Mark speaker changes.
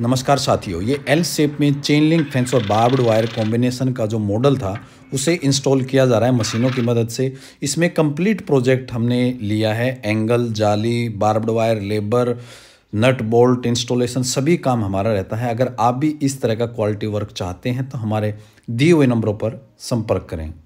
Speaker 1: नमस्कार साथियों ये एल शेप में चेन लिंक फेंस और बार्ब्ड वायर कॉम्बिनेशन का जो मॉडल था उसे इंस्टॉल किया जा रहा है मशीनों की मदद से इसमें कंप्लीट प्रोजेक्ट हमने लिया है एंगल जाली barbed wire labour nut bolt installation सभी काम हमारा रहता है अगर आप भी इस तरह का क्वालिटी वर्क चाहते हैं तो हमारे दिए हुए नंबरों पर संपर्क करें